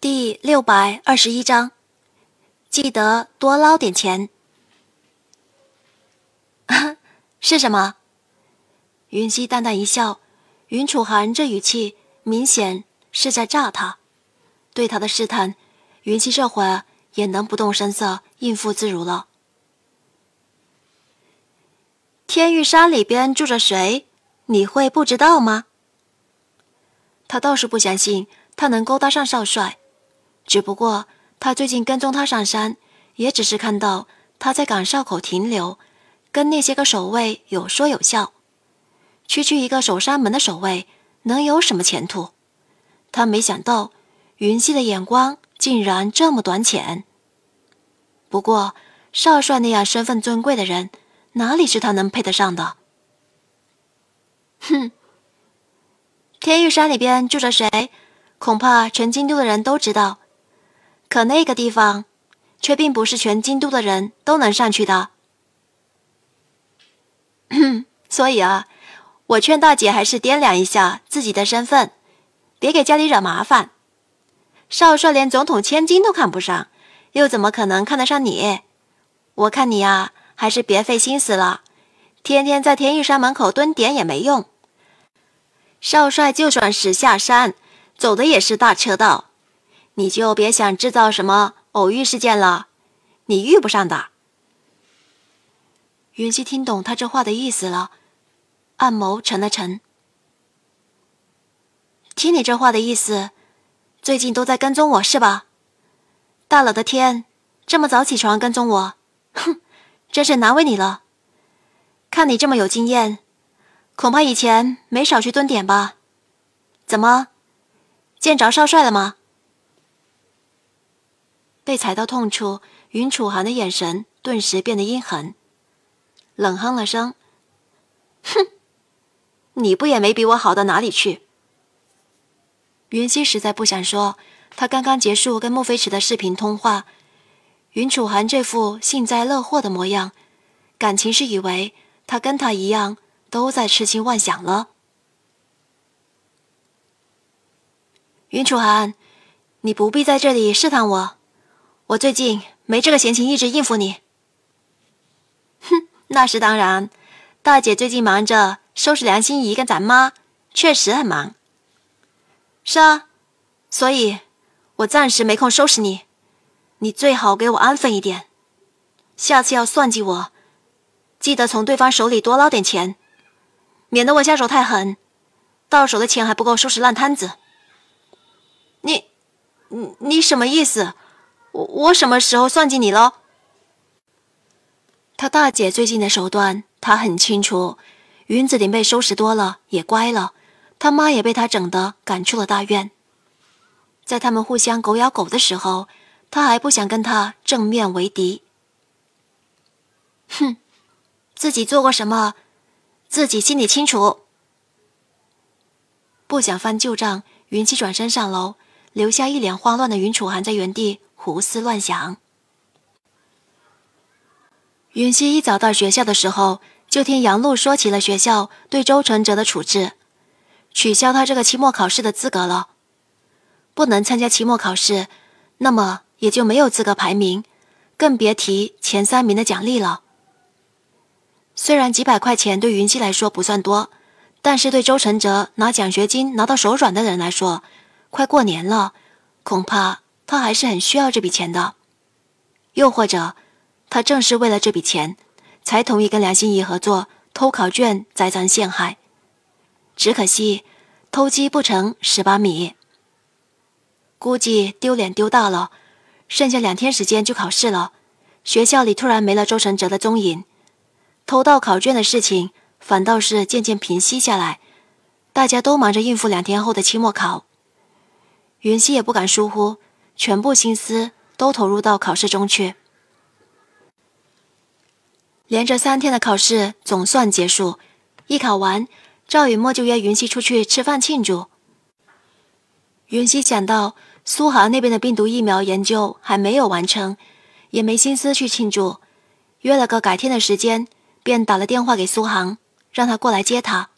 第六百二十一章，记得多捞点钱。是什么？云溪淡淡一笑，云楚寒这语气明显是在诈他，对他的试探，云溪这会也能不动声色应付自如了。天域山里边住着谁，你会不知道吗？他倒是不相信，他能勾搭上少帅。只不过他最近跟踪他上山，也只是看到他在岗哨口停留，跟那些个守卫有说有笑。区区一个守山门的守卫，能有什么前途？他没想到云溪的眼光竟然这么短浅。不过少帅那样身份尊贵的人，哪里是他能配得上的？哼！天玉山里边住着谁，恐怕全京都的人都知道。可那个地方，却并不是全京都的人都能上去的。所以啊，我劝大姐还是掂量一下自己的身份，别给家里惹麻烦。少帅连总统千金都看不上，又怎么可能看得上你？我看你呀，还是别费心思了，天天在天玉山门口蹲点也没用。少帅就算是下山，走的也是大车道。你就别想制造什么偶遇事件了，你遇不上的。云溪听懂他这话的意思了，暗眸沉了沉。听你这话的意思，最近都在跟踪我是吧？大冷的天，这么早起床跟踪我，哼，真是难为你了。看你这么有经验，恐怕以前没少去蹲点吧？怎么，见着少帅了吗？被踩到痛处，云楚寒的眼神顿时变得阴狠，冷哼了声：“哼，你不也没比我好到哪里去？”云溪实在不想说，他刚刚结束跟慕飞驰的视频通话，云楚寒这副幸灾乐祸的模样，感情是以为他跟他一样都在痴心妄想了。云楚寒，你不必在这里试探我。我最近没这个闲情，一直应付你。哼，那是当然，大姐最近忙着收拾梁心怡跟咱妈，确实很忙。是啊，所以我暂时没空收拾你。你最好给我安分一点，下次要算计我，记得从对方手里多捞点钱，免得我下手太狠，到手的钱还不够收拾烂摊子。你，你什么意思？我我什么时候算计你了？他大姐最近的手段，他很清楚。云子林被收拾多了，也乖了。他妈也被他整的，赶出了大院。在他们互相狗咬狗的时候，他还不想跟他正面为敌。哼，自己做过什么，自己心里清楚。不想翻旧账，云七转身上楼。留下一脸慌乱的云楚寒在原地胡思乱想。云溪一早到学校的时候，就听杨露说起了学校对周承泽的处置，取消他这个期末考试的资格了。不能参加期末考试，那么也就没有资格排名，更别提前三名的奖励了。虽然几百块钱对云溪来说不算多，但是对周承泽拿奖学金拿到手软的人来说，快过年了，恐怕他还是很需要这笔钱的。又或者，他正是为了这笔钱，才同意跟梁心怡合作偷考卷、栽赃陷害。只可惜，偷鸡不成蚀把米。估计丢脸丢大了。剩下两天时间就考试了，学校里突然没了周成哲的踪影，偷盗考卷的事情反倒是渐渐平息下来，大家都忙着应付两天后的期末考。云溪也不敢疏忽，全部心思都投入到考试中去。连着三天的考试总算结束，一考完，赵雨墨就约云溪出去吃饭庆祝。云溪想到苏杭那边的病毒疫苗研究还没有完成，也没心思去庆祝，约了个改天的时间，便打了电话给苏杭，让他过来接他。